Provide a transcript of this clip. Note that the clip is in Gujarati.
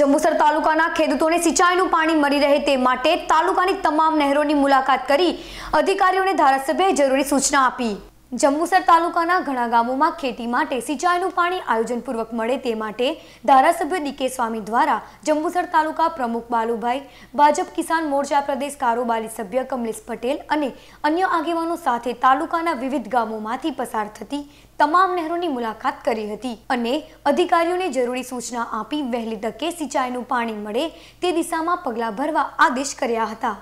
જંબુસર તાલુકાના ખેડૂતોને સિંચાઈનું પાણી મળી રહે તે માટે તાલુકાની તમામ નહેરોની મુલાકાત કરી અધિકારીઓને ધારાસભ્યએ જરૂરી સૂચના આપી જંબુસર તાલુકાના ઘણા ગામોમાં ખેતી માટે સિંચાઈનું પાણી આયોજનપૂર્વક મળે તે માટે ધારાસભ્ય ડીકે સ્વામી દ્વારા જંબુસર તાલુકા પ્રમુખ બાલુભાઈ ભાજપ કિસાન મોરચા પ્રદેશ કારોબારી સભ્ય કમલેશ પટેલ અને અન્ય આગેવાનો સાથે તાલુકાના વિવિધ ગામોમાંથી પસાર થતી તમામ નહેરોની મુલાકાત કરી હતી અને અધિકારીઓને જરૂરી સૂચના આપી વહેલી તકે સિંચાઈનું પાણી મળે તે દિશામાં પગલાં ભરવા આદેશ કર્યા હતા